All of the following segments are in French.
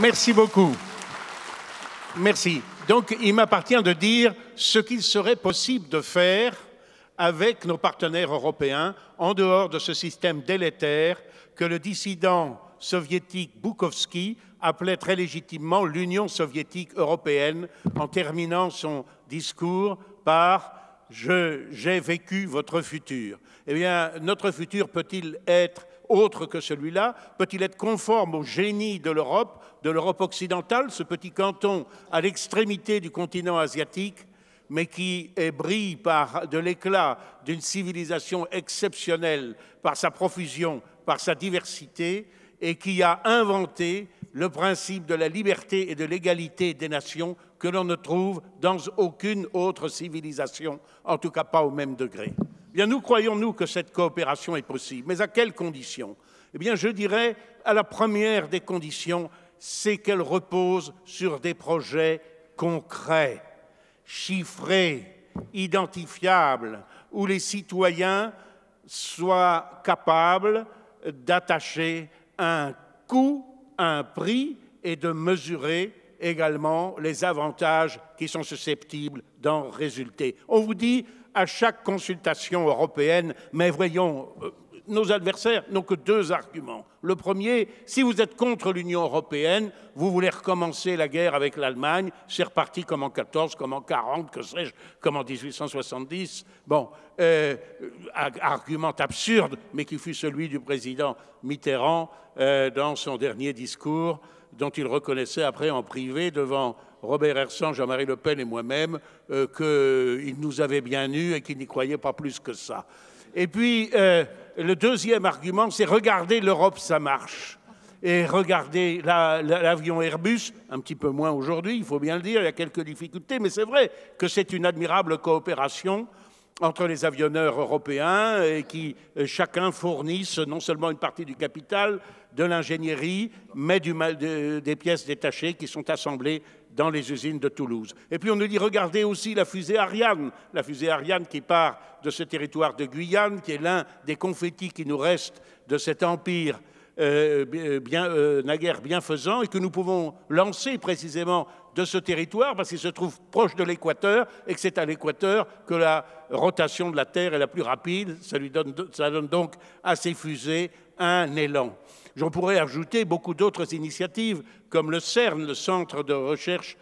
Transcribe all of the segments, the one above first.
Merci beaucoup. Merci. Donc, il m'appartient de dire ce qu'il serait possible de faire avec nos partenaires européens en dehors de ce système délétère que le dissident soviétique Bukovsky appelait très légitimement l'Union soviétique européenne en terminant son discours par j'ai vécu votre futur. Eh bien, notre futur peut-il être autre que celui-là peut-il être conforme au génie de l'Europe, de l'Europe occidentale, ce petit canton à l'extrémité du continent asiatique, mais qui brille par de l'éclat d'une civilisation exceptionnelle, par sa profusion, par sa diversité, et qui a inventé le principe de la liberté et de l'égalité des nations que l'on ne trouve dans aucune autre civilisation, en tout cas pas au même degré. Bien, nous croyons-nous que cette coopération est possible, mais à quelles conditions Eh bien, je dirais, à la première des conditions, c'est qu'elle repose sur des projets concrets, chiffrés, identifiables, où les citoyens soient capables d'attacher un coût, un prix et de mesurer également les avantages qui sont susceptibles d'en résulter. On vous dit à chaque consultation européenne, mais voyons, euh, nos adversaires n'ont que deux arguments. Le premier, si vous êtes contre l'Union européenne, vous voulez recommencer la guerre avec l'Allemagne, c'est reparti comme en 14, comme en 40, que sais-je, comme en 1870. Bon, euh, argument absurde, mais qui fut celui du président Mitterrand euh, dans son dernier discours, dont il reconnaissait après en privé devant Robert Hersan, Jean-Marie Le Pen et moi-même, euh, qu'il nous avait bien nus et qu'il n'y croyait pas plus que ça. Et puis, euh, le deuxième argument, c'est regarder l'Europe, ça marche. Et regarder l'avion Airbus, un petit peu moins aujourd'hui, il faut bien le dire, il y a quelques difficultés, mais c'est vrai que c'est une admirable coopération entre les avionneurs européens qui euh, chacun fournissent non seulement une partie du capital, de l'ingénierie, mais des pièces détachées qui sont assemblées dans les usines de Toulouse. Et puis on nous dit, regardez aussi la fusée Ariane, la fusée Ariane qui part de ce territoire de Guyane, qui est l'un des confettis qui nous reste de cet empire euh, euh, bien, euh, naguère bienfaisant et que nous pouvons lancer précisément de ce territoire parce qu'il se trouve proche de l'équateur et que c'est à l'équateur que la rotation de la Terre est la plus rapide. Ça, lui donne, ça donne donc à ces fusées un élan. J'en pourrais ajouter beaucoup d'autres initiatives comme le CERN, le Centre de recherche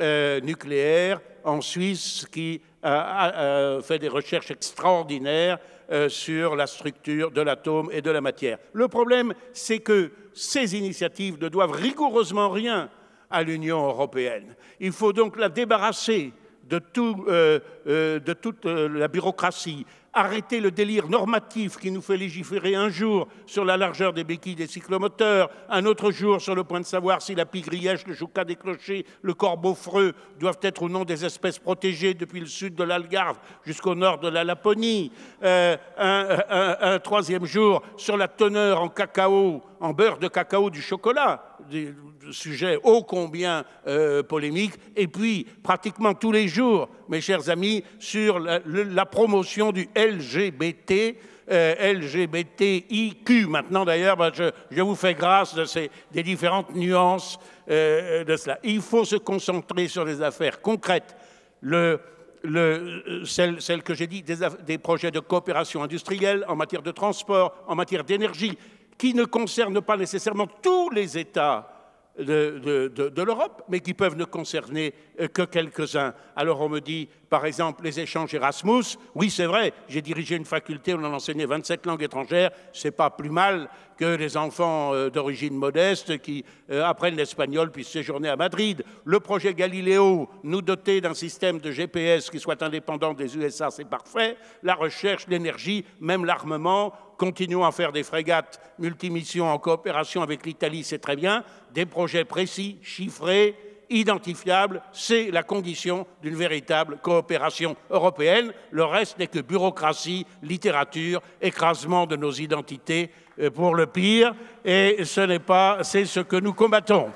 euh, nucléaire en Suisse qui euh, a, euh, fait des recherches extraordinaires sur la structure de l'atome et de la matière. Le problème, c'est que ces initiatives ne doivent rigoureusement rien à l'Union européenne. Il faut donc la débarrasser de toute la bureaucratie, Arrêter le délire normatif qui nous fait légiférer un jour sur la largeur des béquilles des cyclomoteurs, un autre jour sur le point de savoir si la pigrièche, le chouca des clochers, le corbeau freux doivent être ou non des espèces protégées depuis le sud de l'Algarve jusqu'au nord de la Laponie, euh, un, troisième jour sur la teneur en cacao, en beurre de cacao du chocolat, des, sujets ô combien euh, polémique, et puis pratiquement tous les jours, mes chers amis, sur la, la promotion du LGBT, euh, LGBTIQ. Maintenant, d'ailleurs, ben, je, vous fais grâce de ces, des différentes nuances euh, euh, de cela. Il faut se concentrer sur les affaires concrètes. celles celle, que j'ai dit, des, des, projets de coopération industrielle en matière de transport, en matière d'énergie, qui ne concernent pas nécessairement tous les États de, l'Europe, mais qui peuvent ne concerner euh, que quelques-uns. Alors on me dit, par exemple, les échanges Erasmus. Oui, c'est vrai, j'ai dirigé une faculté, on en enseignait 27 langues étrangères. C'est pas plus mal que les enfants euh, d'origine modeste qui euh, apprennent l'espagnol puissent séjourner à Madrid. Le projet Galileo, nous doter d'un système de GPS qui soit indépendant des USA, c'est parfait. La recherche, l'énergie, même l'armement, Continuons à faire des frégates multimissions en coopération avec l'Italie, c'est très bien. Des projets précis, chiffrés, identifiables, c'est la condition d'une véritable coopération européenne. Le reste n'est que bureaucratie, littérature, écrasement de nos identités euh, pour le pire, et ce n'est pas, c'est ce que nous combattons.